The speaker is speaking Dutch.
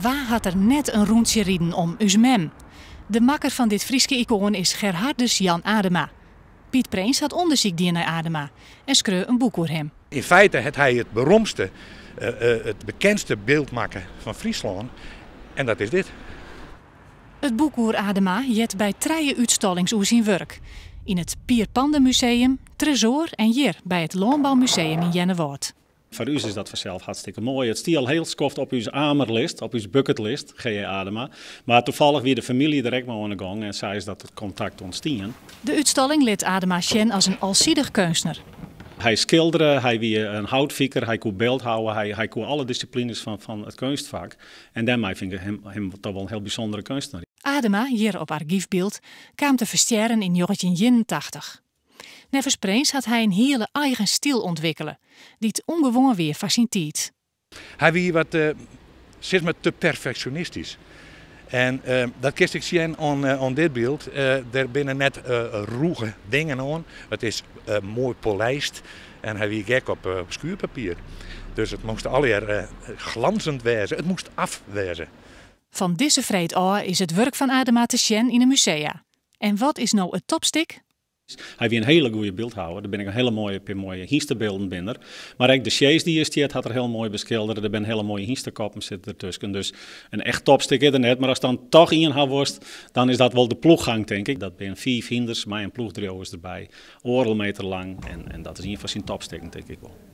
Waar had er net een rondje rieden om Usmem? De makker van dit Frieske icoon is Gerhardus Jan Adema. Piet Preens had onderzoek die naar Adema en schreef een boek voor hem. In feite had hij het beroemdste, eh, eh, het bekendste beeld maken van Friesland. En dat is dit. Het boek over Adema jet bij treien uitstallings over zijn werk. In het Pierpandenmuseum, Museum, Tresor en hier bij het Loonbouwmuseum in Jennewoord. Voor u is dat vanzelf hartstikke mooi. Het al heel skoft op uw amerlist, op uw bucketlist, G.E. Adema. Maar toevallig weer de familie direct maar aan de gang en zij is dat het contact ontstien. De uitstalling lid Adema Shen als een alzijdig kunstner. Hij schilderde, hij wie een houtviker, hij kon beeld houden, hij, hij kon alle disciplines van, van het kunstvak. En daarmee vind ik hem, hem toch wel een heel bijzondere kunstenaar. Adema, hier op archiefbeeld, kwam te versterren in 80. Nevens Prins had hij een hele eigen stil ontwikkelen, die het ongewoon weer fascineert. Hij wie wat, uh, te perfectionistisch. En eh, dat kist ik zien aan, eh, dit beeld. er binnen net roege dingen aan. Het is mooi polijst en hij wie gek op schuurpapier. Dus het moest alweer glanzend wezen. Het moest afwezen. Van deze vreed is het werk van Adema te in een musea. En wat is nou het topstick? Hij wie een hele goede beeldhouwer. Daar ben ik een hele mooie, een mooie binnen. Maar ook de sjees die is, die had er heel mooi beschilderd. Er ben hele mooie hiesterkoppen zitten ertussen. Dus een echt topstick is net. Maar als dan toch in haar dan is dat wel de ploeggang, denk ik. Dat ben vier hinders, maar een ploegdrio is erbij. Oorlmeter lang. En, en dat is in ieder geval zijn topstick, denk ik wel.